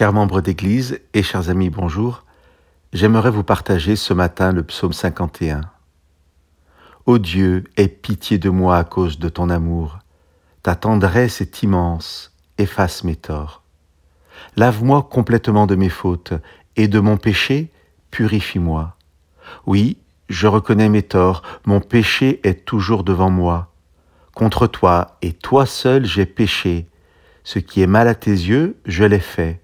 Chers membres d'Église et chers amis, bonjour. J'aimerais vous partager ce matin le psaume 51. Ô Dieu, aie pitié de moi à cause de ton amour. Ta tendresse est immense, efface mes torts. Lave-moi complètement de mes fautes et de mon péché, purifie-moi. Oui, je reconnais mes torts, mon péché est toujours devant moi. Contre toi et toi seul j'ai péché. Ce qui est mal à tes yeux, je l'ai fait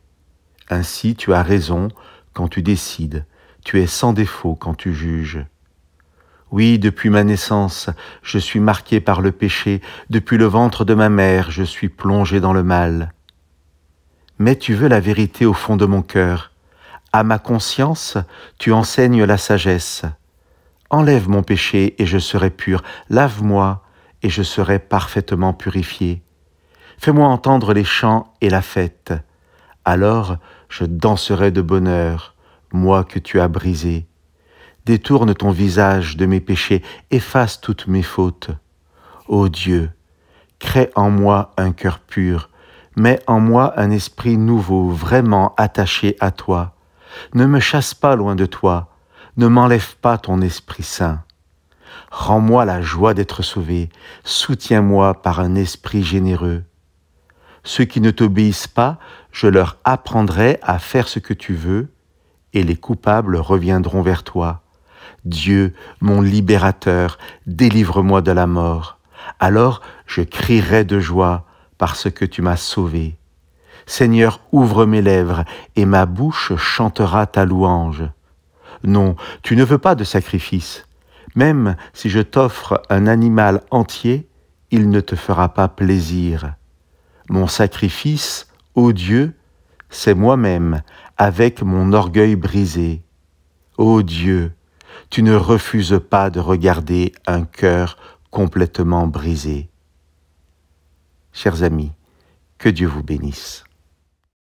ainsi tu as raison quand tu décides, tu es sans défaut quand tu juges. Oui, depuis ma naissance, je suis marqué par le péché, depuis le ventre de ma mère, je suis plongé dans le mal. Mais tu veux la vérité au fond de mon cœur. À ma conscience, tu enseignes la sagesse. Enlève mon péché et je serai pur, lave-moi et je serai parfaitement purifié. Fais-moi entendre les chants et la fête. Alors je danserai de bonheur, moi que tu as brisé. Détourne ton visage de mes péchés, efface toutes mes fautes. Ô Dieu, crée en moi un cœur pur, mets en moi un esprit nouveau, vraiment attaché à toi. Ne me chasse pas loin de toi, ne m'enlève pas ton Esprit Saint. Rends-moi la joie d'être sauvé, soutiens-moi par un esprit généreux. Ceux qui ne t'obéissent pas, je leur apprendrai à faire ce que tu veux, et les coupables reviendront vers toi. Dieu, mon libérateur, délivre-moi de la mort. Alors je crierai de joie parce que tu m'as sauvé. Seigneur, ouvre mes lèvres, et ma bouche chantera ta louange. Non, tu ne veux pas de sacrifice. Même si je t'offre un animal entier, il ne te fera pas plaisir. Mon sacrifice, ô Dieu, c'est moi-même, avec mon orgueil brisé. Ô Dieu, tu ne refuses pas de regarder un cœur complètement brisé. Chers amis, que Dieu vous bénisse.